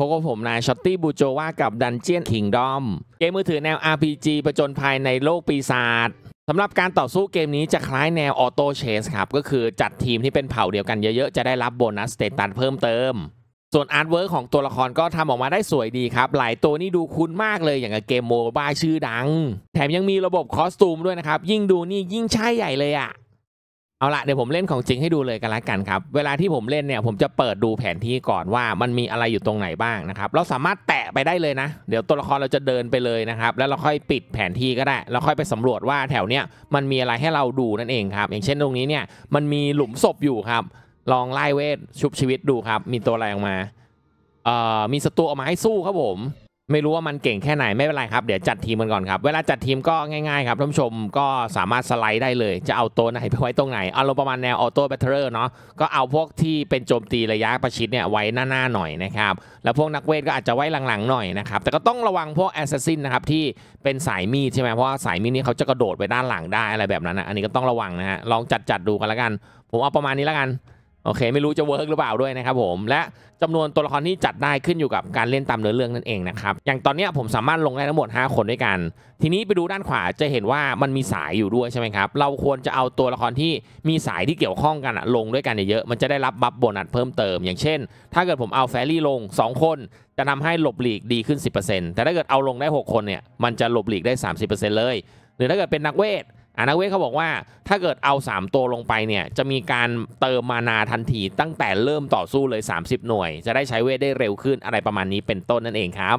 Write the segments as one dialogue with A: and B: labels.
A: พบกับผมนายช็อตตี้บูโจว่ากับดันเจียนคิงดอมเกมมือถือแนว RPG ประจนภายในโลกปีศาจสำหรับการต่อสู้เกมนี้จะคล้ายแนวออโต้เชสครับก็คือจัดทีมที่เป็นเผ่าเดียวกันเยอะๆจะได้รับโบนัสสเตตัสเพิ่มเติม ส่วนอาร์ตเวิร์ของตัวละครก็ทำออกมาได้สวยดีครับ หลายตัวนี่ดูคุ้นมากเลยอย่างกับเกมโมบายชื่อดัง แถมยังมีระบบคอสตูมด้วยนะครับยิ่งดูนี่ยิ่งใช่ใหญ่เลยอะ่ะเอาละเดี๋ยวผมเล่นของจริงให้ดูเลยกันละกันครับ เวลาที่ผมเล่นเนี่ยผมจะเปิดดูแผนที่ก่อนว่า มันมีอะไรอยู่ตรงไหนบ้างนะครับเราสามารถแตะไปได้เลยนะ เดี๋ยวตัวละครเราจะเดินไปเลยนะครับ แล้วเราค่อยปิดแผนที่ก็ได้ เราค่อยไปสำรวจว่าแถวเนี้ยมันมีอะไรให้เราดูนั่นเองครับ อย่างเช่น ตรงนี้เนี่ยมันมีหลุมศพอยู่ครับ ลองไล่เวทชุบชีวิตดูครับ มีตัวอะไรออกมาเอ่อมีศัตรูออกมาให้สู้ครับผมไม่รู้ว่ามันเก่งแค่ไหนไม่เป็นไรครับเดี๋ยวจัดทีมกันก่อนครับ เวลาจัดทีมก็ง่ายๆครับท่านผู้ชมก็สามารถสไลด์ได้เลยจะเอาตัวไหน ไปไว้ตรงไหนเอาลงประมาณแนวออโต้แบตเตอร์เนาะก็เอาพวกที่เป็นโจมตีระยะประชิดเนี่ยไว้หน้าๆหน่อยนะครับ แล้วพวกนักเวทก็อาจจะไว้หลังๆหน่อยนะครับ แต่ก็ต้องระวังพวกแอสซัสซินนะครับที่เป็นสายมีดใช่ไหมเพราะว่าสายมีดนี่เขาจะกระโดดไปด้านหลังได้อะไรแบบนั้นนะอันนี้ก็ต้องระวังนะฮะลองจัดๆดูกันละกัน ผมเอาประมาณนี้ละกันโอเคไม่รู้จะเวิร์กหรือเปล่าด้วยนะครับผม และจำนวนตัวละครที่จัดได้ขึ้นอยู่กับการเล่นตามเนื้อเรื่องนั่นเองนะครับอย่างตอนนี้ผมสามารถลงได้ทั้งหมด 5 คนด้วยกัน ทีนี้ไปดูด้านขวาจะเห็นว่ามันมีสายอยู่ด้วยใช่ไหมครับเราควรจะเอาตัวละครที่มีสายที่เกี่ยวข้องกันลงด้วยกันเยอะมันจะได้รับบัฟโบนัสเพิ่มเติม อย่างเช่น ถ้าเกิดผมเอาแฟรี่ลง 2 คนจะทำให้หลบหลีกดีขึ้น 10%แต่ถ้าเกิดเอาลงได้ 6 คนเนี่ยมันจะหลบหลีกได้ 30%เลย หรือถ้าเกิดเป็นนักเวทอานาเวเขาบอกว่าถ้าเกิดเอา3ตัวลงไปเนี่ยจะมีการเติมมานาทันทีตั้งแต่เริ่มต่อสู้เลย 30 หน่วย จะได้ใช้เวทได้เร็วขึ้นอะไรประมาณนี้เป็นต้นนั่นเองครับ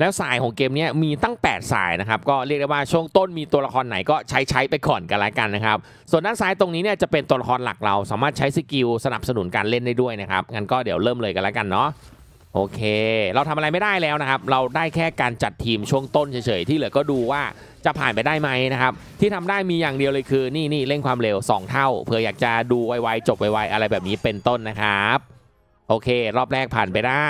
A: แล้วสายของเกมนี้มีตั้ง8สายนะครับ ก็เรียกได้ว่าช่วงต้นมีตัวละครไหนก็ใช้ใช้ไปก่อนกันละกันนะครับส่วนด้านซ้ายตรงนี้เนี่ยจะเป็นตัวละครหลักเราสามารถใช้สกิลสนับสนุนการเล่นได้ด้วยนะครับงั้นก็เดี๋ยวเริ่มเลยกันละกันเนาะโอเค เราทำอะไรไม่ได้แล้วนะครับ เราได้แค่การจัดทีมช่วงต้นเฉยๆ ที่เหลือก็ดูว่าจะผ่านไปได้ไหมนะครับ ที่ทำได้มีอย่างเดียวเลยคือ นี่นี่เร่งความเร็ว 2 เท่าเผื่ออยากจะดูไวๆ จบไวๆ อะไรแบบนี้เป็นต้นนะครับ โอเค รอบแรกผ่านไปได้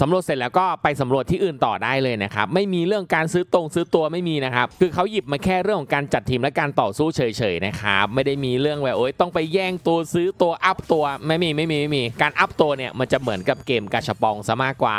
A: สำรวจเสร็จแล้วก็ไปสำรวจที่อื่นต่อได้เลยนะครับไม่มีเรื่องการซื้อตรงซื้อตัวไม่มีนะครับ คือเขาหยิบมาแค่เรื่องของการจัดทีมและการต่อสู้เฉยๆนะครับ ไม่ได้มีเรื่องแบบโอ๊ยต้องไปแย่งตัวซื้อตัวอัพตัวไม่มีไม่มีไม่มีการอัพตัวเนี่ยมันจะเหมือนกับเกมกาชปองซะมากกว่า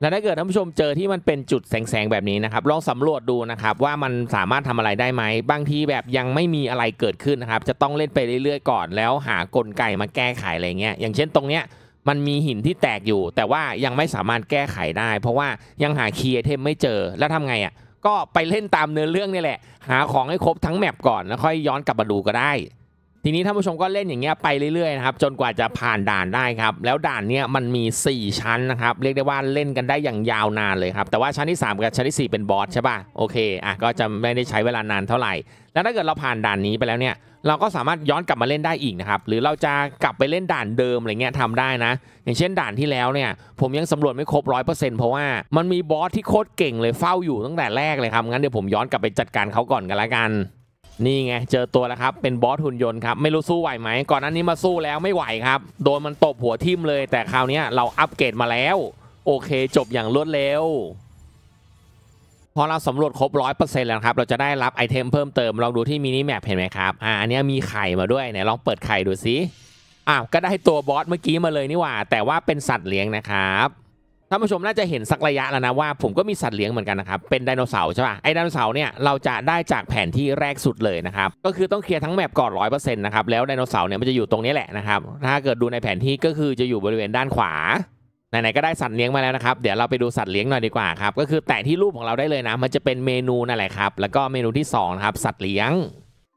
A: และถ้าเกิดท่านผู้ชมเจอที่มันเป็นจุดแสงๆแบบนี้นะครับลองสำรวจดูนะครับว่ามันสามารถทำอะไรได้ไหมบางทีแบบยังไม่มีอะไรเกิดขึ้นนะครับจะต้องเล่นไปเรื่อย ๆก่อนแล้วหากลไกมาแก้ไขอะไรเงี้ยอย่างเช่นตรงเนี้ยมันมีหินที่แตกอยู่ แต่ว่ายังไม่สามารถแก้ไขได้ เพราะว่ายังหาคีย์ไอเทมไม่เจอแล้วทำไงอ่ะก็ไปเล่นตามเนื้อเรื่องนี่แหละหาของให้ครบทั้งแมปก่อน แล้วค่อยย้อนกลับมาดูก็ได้ ทีนี้ท่านผู้ชมก็เล่นอย่างเงี้ยไปเรื่อยๆนะครับจนกว่าจะผ่านด่านได้ครับแล้วด่านเนี้ยมันมี 4 ชั้นนะครับเรียกได้ว่าเล่นกันได้อย่างยาวนานเลยครับแต่ว่าชั้นที่ 3กับชั้นที่ 4 เป็นบอสใช่ป่ะโอเคอ่ะก็จะไม่ได้ใช้เวลานานเท่าไหร่ แล้วถ้าเกิดเราผ่านด่านนี้ไปแล้วเนี่ยเราก็สามารถย้อนกลับมาเล่นได้อีกนะครับหรือเราจะกลับไปเล่นด่านเดิมอะไรเงี้ยทำได้นะ อย่างเช่น ด่านที่แล้วเนี่ย ผมยังสำรวจไม่ครบ100%เพราะว่ามันมีบอสที่โคตรเก่งเลยเฝ้าอยู่ตั้งแต่แรกเลยครับงั้นเดี๋ยวผมย้อนกลับไปจัดการเขาก่อนกันละกัน นี่ไงเจอตัวแล้วครับ เป็นบอสหุ่นยนต์ครับไม่รู้สู้ไหวไหมก่อนหน้านี้มาสู้แล้วไม่ไหวครับ โดนมันตบหัวทิ่มเลย แต่คราวนี้เราอัปเกรดมาแล้ว โอเคจบอย่างรวดเร็วพอเราสำรวจครบร้อยเปอร์เซ็นต์แล้วครับเราจะได้รับไอเทมเพิ่มเติมลองดูที่มินิแมปเห็นไหมครับอ่าอันนี้มีไข่มาด้วยเนี่ยลองเปิดไข่ดูสิอ้าว ก็ได้ตัวบอสเมื่อกี้มาเลยนี่หว่า แต่ว่าเป็นสัตว์เลี้ยงนะครับท่านผู้ชมน่าจะเห็นสักระยะแล้วนะว่าผมก็มีสัตว์เลี้ยงเหมือนกันนะครับเป็นไดโนเสาร์ใช่ป่ะไอไดโนเสาร์เนี่ยเราจะได้จากแผนที่แรกสุดเลยนะครับก็คือต้องเคลียร์ทั้งแมปก่อนร้อยเปอร์เซ็นต์นะครับแล้วไดโนเสาร์เนี่ยมันจะอยู่ตรงนี้แหละนะครับถ้าเกิดดูในแผนที่ก็คือจะอยู่บริเวณด้านขวาไหนๆก็ได้สัตว์เลี้ยงมาแล้วนะครับ เดี๋ยวเราไปดูสัตว์เลี้ยงหน่อยดีกว่าครับ ก็คือแตะที่รูปของเราได้เลยนะ มันจะเป็นเมนูนั่นแหละครับ แล้วก็เมนูที่2นะครับ สัตว์เลี้ยง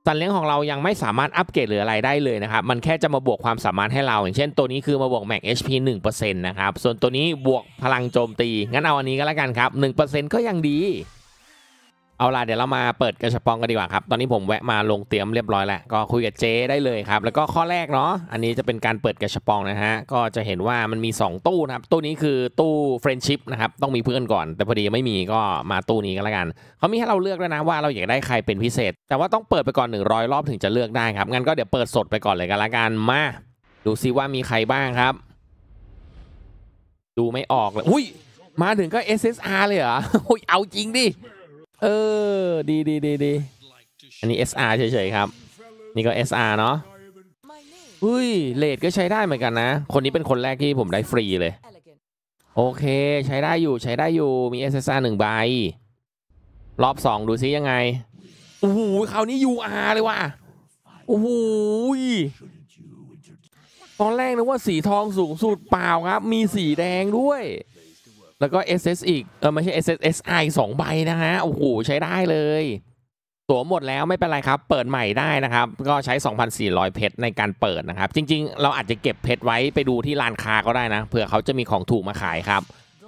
A: สัตว์เลี้ยงของเรายังไม่สามารถอัปเกรดหรืออะไรได้เลยนะครับ มันแค่จะมาบวกความสามารถให้เรา อย่างเช่นตัวนี้คือมาบวกแม็ก HP 1%นะครับ ส่วนตัวนี้บวกพลังโจมตี งั้นเอาอันนี้ก็แล้วกันครับ1%ก็ยังดีเอาล่ะเดี๋ยวเรามาเปิดกระชับปองกันดีกว่าครับ ตอนนี้ผมแวะมาลงเตรียมเรียบร้อยแล้ว ก็คุยกับเจ๊ได้เลยครับ แล้วก็ข้อแรกเนาะอันนี้จะเป็นการเปิดกระชับปองนะฮะ ก็จะเห็นว่ามันมี 2 ตู้นะครับ ตู้นี้คือตู้เฟรนชิพนะครับต้องมีเพื่อนก่อน แต่พอดีไม่มีก็มาตู้นี้ก็แล้วกันเขามีให้เราเลือกด้วยนะ ว่าเราอยากได้ใครเป็นพิเศษ แต่ว่าต้องเปิดไปก่อน 100 รอบถึงจะเลือกได้ครับงั้นก็เดี๋ยวเปิดสดไปก่อนเลยกันละกันมาดูซิว่ามีใครบ้างครับ ดูไม่ออกเลยอุ้ยมาถึงก็ SSR เลยเหรออเอาจริงดิเออ ดีดีดีดีอันนี้ SR เฉยๆ ครับ นี่ก็ SR เนาะอุ้ย เลดก็ใช้ได้เหมือนกันนะ คนนี้เป็นคนแรกที่ผมได้ฟรีเลย โอเค ใช้ได้อยู่ใช้ได้อยู่ มี SSR หนึ่งใบ รอบสองดูซิยังไง โอ้โหคราวนี้ UR เลยว่ะโอ้โหตอนแรกนึกว่าสีทองสูงสุดเปล่าครับ มีสีแดงด้วยแล้วก็ SS อีกเออไม่ใช่ SSSI งใบนะฮะโอ้โห ใช้ได้เลยตัวหมดแล้วไม่เป็นไรครับ เปิดใหม่ได้นะครับ ก็ใช้ 2,400เพชรในการเปิดนะครับ จริงๆ เราอาจจะเก็บเพชรไว้ไปดูที่ร้านค้าก็ได้นะเผื่อเขาจะมีของถูกมาขายครับ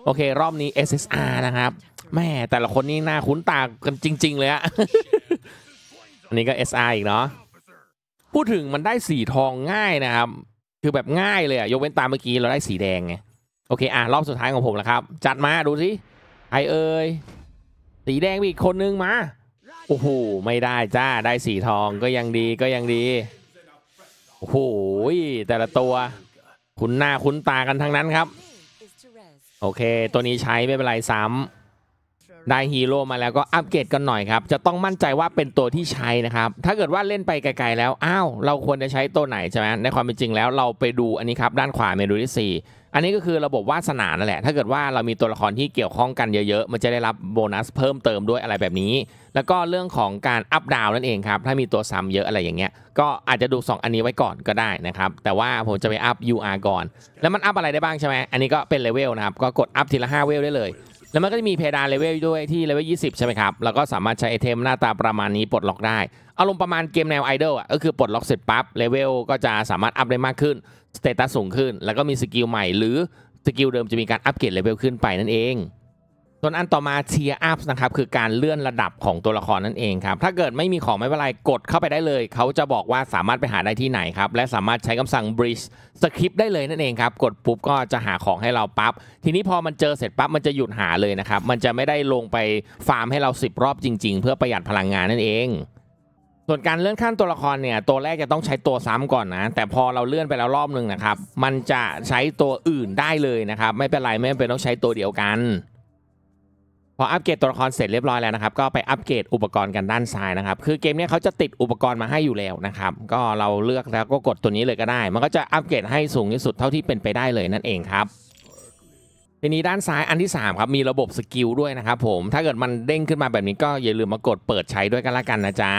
A: โอเครอบนี้ SSR นะครับแม่แต่ละคนนี่หน้าคุ้นตากันจริงๆ เลยอะอันนี้ก็ SR อีกเนาะ พูดถึงมันได้สีทองง่ายนะครับ คือแบบง่ายเลยอะยกเว้นตามเมื่อกี้เราได้สีแดงไงโอเค อ่ะ รอบสุดท้ายของผมแล้วครับ จัดมาดูสิ ไอเอ้ย สีแดงอีกคนนึงมา โอ้โห ไม่ได้จ้า ได้สีทองก็ยังดีก็ยังดี โอ้โห แต่ละตัว คุ้นหน้าคุ้นตากันทั้งนั้นครับ โอเค ตัวนี้ใช้ไม่เป็นไรซ้ำ ได้ฮีโร่มาแล้วก็อัปเกรดกันหน่อยครับ จะต้องมั่นใจว่าเป็นตัวที่ใช้นะครับ ถ้าเกิดว่าเล่นไปไกลๆแล้ว อ้าว เราควรจะใช้ตัวไหนใช่ไหมในความเป็นจริงแล้วเราไปดูอันนี้ครับ ด้านขวาเมนูที่4อันนี้ก็คือระบบวาสนานั่นแหละ ถ้าเกิดว่าเรามีตัวละครที่เกี่ยวข้องกันเยอะๆมันจะได้รับโบนัสเพิ่มเติมด้วยอะไรแบบนี้ แล้วก็เรื่องของการอัปดาวนั่นเองครับถ้ามีตัวซ้ำเยอะอะไรอย่างเงี้ย ก็อาจจะดู 2 อันนี้ไว้ก่อนก็ได้นะครับ แต่ว่าผมจะไปอัพ UR ก่อน แล้วมันอัพอะไรได้บ้างใช่ไหมอันนี้ก็เป็นเลเวลนะครับก็กดอัพที ละ 5 เวลได้เลย แล้วมันก็จะมีเพดานเลเวลด้วยที่เลเวล20ใช่ไหมครับแล้วก็สามารถใช้ไอเทมหน้าตาประมาณนี้ปลดล็อกได้ อารมณ์ประมาณเกมแนวไอดอลอ่ะก็คือปลดล็อกเสร็จปั๊บเลเวลก็จะสามารถอัพได้มากขึ้นสเตตัสสูงขึ้น แล้วก็มีสกิลใหม่หรือสกิลเดิมจะมีการอัปเกรดเลเวลขึ้นไปนั่นเองส่วนอันต่อมาเชียร์อัพนะครับคือการเลื่อนระดับของตัวละครนั่นเองครับ ถ้าเกิดไม่มีของไม่เป็นไรกดเข้าไปได้เลย เขาจะบอกว่าสามารถไปหาได้ที่ไหนครับ และสามารถใช้คำสั่ง bridge สคริปได้เลยนั่นเองครับ กดปุ๊บก็จะหาของให้เราปับ๊บ ทีนี้พอมันเจอเสร็จปั๊บ มันจะหยุดหาเลยนะครับ มันจะไม่ได้ลงไปฟาร์มให้เรา10รอบจริง ๆ เพื่อประหยัดพลังงานนั่นเองส่วนการเลื่อนขั้นตัวละครเนี่ย ตัวแรกจะต้องใช้ตัวซ้ำก่อนนะ แต่พอเราเลื่อนไปแล้วรอบนึงนะครับ มันจะใช้ตัวอื่นได้เลยนะครับ ไม่เป็นไรไม่เป็นต้องใช้ตัวเดียวกัน พออัปเกรดตัวละครเสร็จเรียบร้อยแล้วนะครับ ก็ไปอัปเกรดอุปกรณ์กันด้านซ้ายนะครับ คือเกมนี้เขาจะติดอุปกรณ์มาให้อยู่แล้วนะครับ ก็เราเลือกแล้วก็กดตัวนี้เลยก็ได้ มันก็จะอัปเกรดให้สูงที่สุดเท่าที่เป็นไปได้เลยนั่นเองครับ ทีนี้ด้านซ้ายอันที่ 3 ครับ มีระบบสกิลด้วยนะครับ ผม ถ้าเกิดมันเด้งขึ้นมาแบบนี้ก็อย่าลืมมากดเปิดใช้ด้วยกันละกันนะจ๊ะ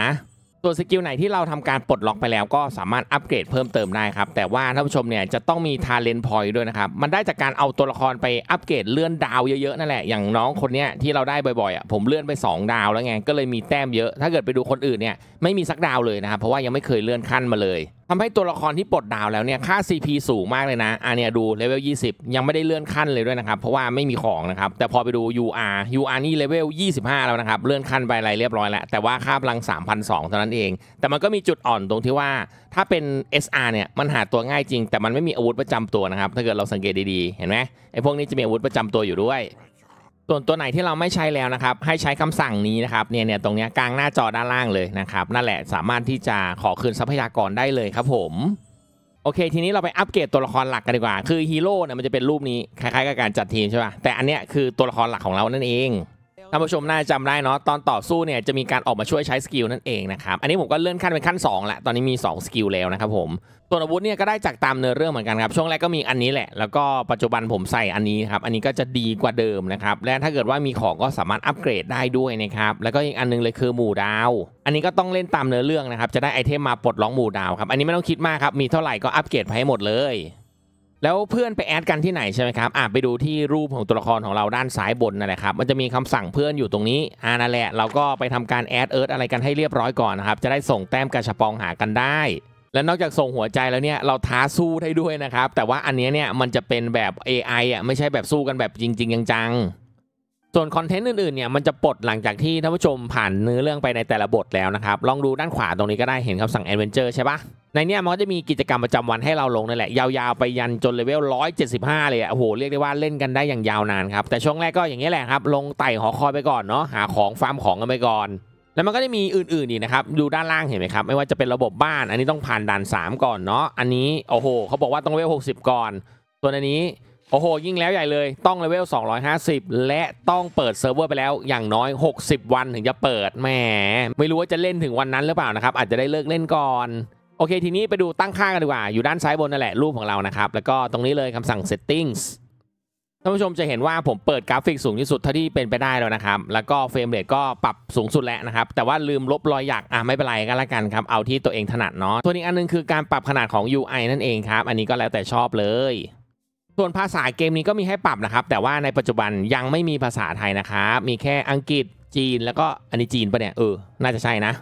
A: ส่วนสกิลไหนที่เราทำการปลดล็อกไปแล้วก็สามารถอัปเกรดเพิ่มเติมได้ครับแต่ว่าท่านผู้ชมเนี่ยจะต้องมีทาเลนพอยด้วยนะครับมันได้จากการเอาตัวละครไปอัปเกรดเลื่อนดาวเยอะๆ นั่นแหละอย่างน้องคนเนี้ยที่เราได้บ่อยๆอ่ะผมเลื่อนไป 2 ดาว แล้วไงก็เลยมีแต้มเยอะ ถ้าเกิดไปดูคนอื่นเนี่ยไม่มีสักดาวเลยนะครับเพราะว่ายังไม่เคยเลื่อนขั้นมาเลยทำให้ตัวละครที่ปลดดาวแล้วเนี่ยค่า CP สูงมากเลยนะอันเนี้ยดูเลเวล20 ยังไม่ได้เลื่อนขั้นเลยด้วยนะครับ เพราะว่าไม่มีของนะครับ แต่พอไปดู UR UR นี่เลเวล25 แล้วนะครับ เลื่อนขั้นไปอะไรเรียบร้อยแล้ว แต่ว่าค่าพลัง 3,200 เท่านั้นเอง แต่มันก็มีจุดอ่อนตรงที่ว่าถ้าเป็น SR เนี่ยมันหาตัวง่ายจริง แต่มันไม่มีอาวุธประจำตัวนะครับถ้าเกิดเราสังเกตดีๆเห็นไหมไอ้พวกนี้จะมีอาวุธประจำตัวอยู่ด้วยส่วนตัวไหนที่เราไม่ใช้แล้วนะครับให้ใช้คำสั่งนี้นะครับเนี่ยเนี่ยตรงนี้กลางหน้าจอด้านล่างเลยนะครับนั่นแหละสามารถที่จะขอคืนทรัพยากรได้เลยครับผม โอเค ทีนี้เราไปอัปเกรดตัวละครหลักกันดีกว่า คือฮีโร่เนี่ยมันจะเป็นรูปนี้ คล้ายๆกับการจัดทีมใช่ป่ะแต่อันเนี้ยคือตัวละครหลักของเรานั่นเองท่านผู้ชมน่าจำได้เนาะตอนต่อสู้เนี่ยจะมีการออกมาช่วยใช้สกิลนั่นเองนะครับอันนี้ผมก็เลื่อนขั้นเป็นขั้น2ละตอนนี้มี2สกิลแล้วนะครับผมตัวอาวุธเนี่ยก็ได้จากตามเนื้อเรื่องเหมือนกันครับช่วงแรกก็มีอันนี้แหละ แล้วก็ปัจจุบันผมใส่อันนี้ครับอันนี้ก็จะดีกว่าเดิมนะครับและถ้าเกิดว่ามีของก็สามารถอัปเกรดได้ด้วยนะครับแล้วก็อีกอันนึงเลยคือหมู่ดาวอันนี้ก็ต้องเล่นตามเนื้อเรื่องนะครับจะได้ไอเทมมาปลดล็อกหมู่ดาวครับอันนี้ไม่ต้องคิดมากครับมีเท่าไหร่ก็อัปเกรดไปให้หมดเลยแล้วเพื่อนไปแอดกันที่ไหนใช่ไหมครับอ่ะไปดูที่รูปของตัวละครของเราด้านซ้ายบนนั่นแหละครับ มันจะมีคำสั่งเพื่อนอยู่ตรงนี้ อ่านั่นแหละ เราก็ไปทำการแอดเอิร์ธอะไรกันให้เรียบร้อยก่อนนะครับ จะได้ส่งแต้มกระชับองหากันได้ และนอกจากส่งหัวใจแล้วเนี่ย เราท้าสู้ได้ด้วยนะครับ แต่ว่าอันนี้เนี่ยมันจะเป็นแบบ AI อ่ะ ไม่ใช่แบบสู้กันแบบจริงๆจังๆส่วนคอนเทนต์อื่นๆเนี่ยมันจะปลดหลังจากที่ท่านผู้ชมผ่านเนื้อเรื่องไปในแต่ละบทแล้วนะครับลองดูด้านขวาตรงนี้ก็ได้เห็นคำสั่งแอดเวนเจอร์ใช่ปะในเนี้ยมันก็จะมีกิจกรรมประจำวันให้เราลงนั่นแหละ ยาวๆไปยันจนเลเวล 175 เลยอะโอ้โหเรียกได้ว่าเล่นกันได้อย่างยาวนานครับ แต่ช่วงแรกก็อย่างนี้แหละครับ ลงไต่หอคอยไปก่อนเนาะหาของฟาร์มของกันไปก่อนแล้วมันก็จะมีอื่นๆอีกนะครับดูด้านล่างเห็นไหมครับไม่ว่าจะเป็นระบบบ้านอันนี้ต้องผ่านด่าน 3 ก่อนเนาะอันนี้โอ้โหเขาบอกว่าต้องเลเวล60ก่อนส่วนอันนี้โอ้โหยิ่งแล้วใหญ่เลย ต้องเลเวล 250 และต้องเปิดเซิร์ฟเวอร์ไปแล้วอย่างน้อย 60 วันถึงจะเปิดแหมไม่รู้ว่าจะเล่นถึงวันนั้นหรือเปล่านะครับอาจจะได้เลิกเล่นก่อน โอเค ทีนี้ไปดูตั้งค่ากันดีกว่า อยู่ด้านซ้ายบนนั่นแหละรูปของเรานะครับ แล้วก็ตรงนี้เลยคำสั่ง settings ท่านผู้ชมจะเห็นว่าผมเปิดกราฟิกสูงที่สุดเท่าที่เป็นไปได้แล้วนะครับ แล้วก็เฟรมเรทก็ปรับสูงสุดแล้วนะครับแต่ว่าลืมลบรอยหยักอ่ะไม่เป็นไรก็แล้วกันครับเอาที่ตัวเองถนัดเนาะตัวนี้อันนึงคือการปรับขนาดของ UI นั่นเองครับอันนี้ก็แล้วแต่ชอบเลยส่วนภาษาเกมนี้ก็มีให้ปรับนะครับ แต่ว่าในปัจจุบันยังไม่มีภาษาไทยนะครับ มีแค่อังกฤษจีน แล้วก็อันนี้จีนปะเนี่ยเออน่าจะใช่นะ